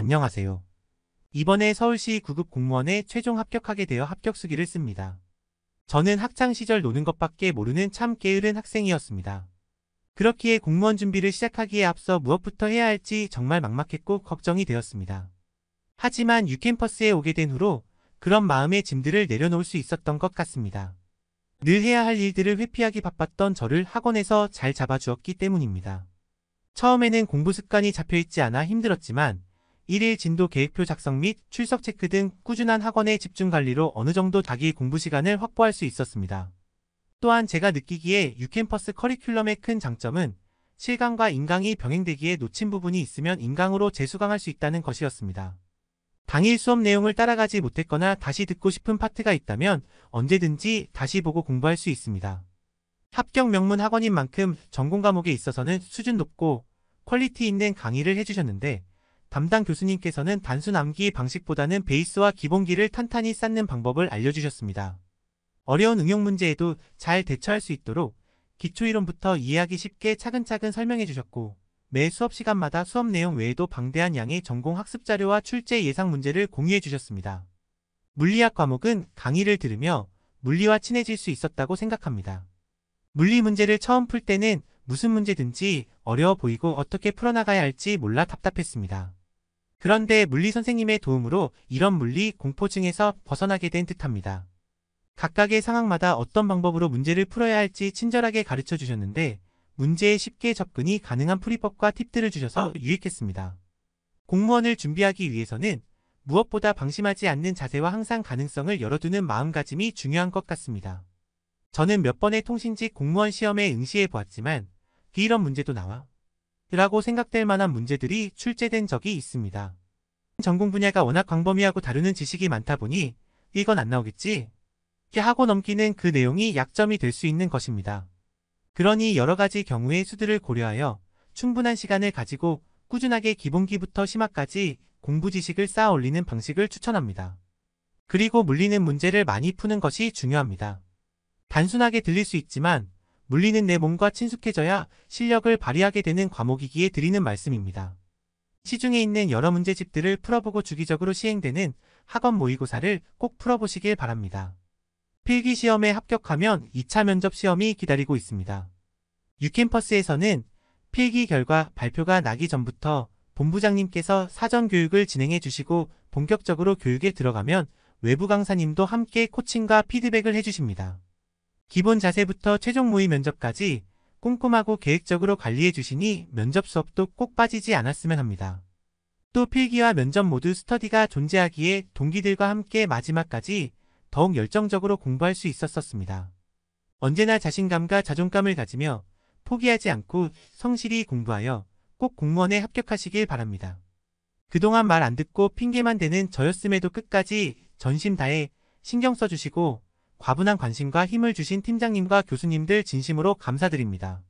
안녕하세요. 이번에 서울시 9급 공무원에 최종 합격하게 되어 합격 수기를 씁니다. 저는 학창시절 노는 것밖에 모르는 참 게으른 학생이었습니다. 그렇기에 공무원 준비를 시작하기에 앞서 무엇부터 해야 할지 정말 막막했고 걱정이 되었습니다. 하지만 유캠퍼스에 오게 된 후로 그런 마음의 짐들을 내려놓을 수 있었던 것 같습니다. 늘 해야 할 일들을 회피하기 바빴던 저를 학원에서 잘 잡아주었기 때문입니다. 처음에는 공부 습관이 잡혀있지 않아 힘들었지만 1일 진도 계획표 작성 및 출석 체크 등 꾸준한 학원의 집중 관리로 어느 정도 자기 공부 시간을 확보할 수 있었습니다. 또한 제가 느끼기에 유캠퍼스 커리큘럼의 큰 장점은 실강과 인강이 병행되기에 놓친 부분이 있으면 인강으로 재수강할 수 있다는 것이었습니다. 당일 수업 내용을 따라가지 못했거나 다시 듣고 싶은 파트가 있다면 언제든지 다시 보고 공부할 수 있습니다. 합격 명문 학원인 만큼 전공 과목에 있어서는 수준 높고 퀄리티 있는 강의를 해주셨는데 담당 교수님께서는 단순 암기 방식보다는 베이스와 기본기를 탄탄히 쌓는 방법을 알려주셨습니다. 어려운 응용 문제에도 잘 대처할 수 있도록 기초이론부터 이해하기 쉽게 차근차근 설명해 주셨고 매 수업 시간마다 수업 내용 외에도 방대한 양의 전공 학습 자료와 출제 예상 문제를 공유해 주셨습니다. 물리학 과목은 강의를 들으며 물리와 친해질 수 있었다고 생각합니다. 물리 문제를 처음 풀 때는 무슨 문제든지 어려워 보이고 어떻게 풀어나가야 할지 몰라 답답했습니다. 그런데 물리 선생님의 도움으로 이런 물리 공포증에서 벗어나게 된 듯합니다. 각각의 상황마다 어떤 방법으로 문제를 풀어야 할지 친절하게 가르쳐 주셨는데 문제에 쉽게 접근이 가능한 풀이법과 팁들을 주셔서 아. 유익했습니다. 공무원을 준비하기 위해서는 무엇보다 방심하지 않는 자세와 항상 가능성을 열어두는 마음가짐이 중요한 것 같습니다. 저는 몇 번의 통신직 공무원 시험에 응시해 보았지만 이런 문제도 나와 라고 생각될 만한 문제들이 출제된 적이 있습니다. 전공 분야가 워낙 광범위하고 다루는 지식이 많다 보니 이건 안 나오겠지? 하고 넘기는 그 내용이 약점이 될 수 있는 것입니다. 그러니 여러 가지 경우의 수들을 고려하여 충분한 시간을 가지고 꾸준하게 기본기부터 심화까지 공부 지식을 쌓아 올리는 방식을 추천합니다. 그리고 물리는 문제를 많이 푸는 것이 중요합니다. 단순하게 들릴 수 있지만 물리는 내 몸과 친숙해져야 실력을 발휘하게 되는 과목이기에 드리는 말씀입니다. 시중에 있는 여러 문제집들을 풀어보고 주기적으로 시행되는 학원 모의고사를 꼭 풀어보시길 바랍니다. 필기시험에 합격하면 2차 면접시험이 기다리고 있습니다. 유캠퍼스에서는 필기 결과 발표가 나기 전부터 본부장님께서 사전 교육을 진행해 주시고 본격적으로 교육에 들어가면 외부 강사님도 함께 코칭과 피드백을 해주십니다. 기본 자세부터 최종 모의 면접까지 꼼꼼하고 계획적으로 관리해 주시니 면접 수업도 꼭 빠지지 않았으면 합니다. 또 필기와 면접 모두 스터디가 존재하기에 동기들과 함께 마지막까지 더욱 열정적으로 공부할 수 있었었습니다. 언제나 자신감과 자존감을 가지며 포기하지 않고 성실히 공부하여 꼭 공무원에 합격하시길 바랍니다. 그동안 말 안 듣고 핑계만 대는 저였음에도 끝까지 전심 다해 신경 써주시고 과분한 관심과 힘을 주신 팀장님과 교수님들 진심으로 감사드립니다.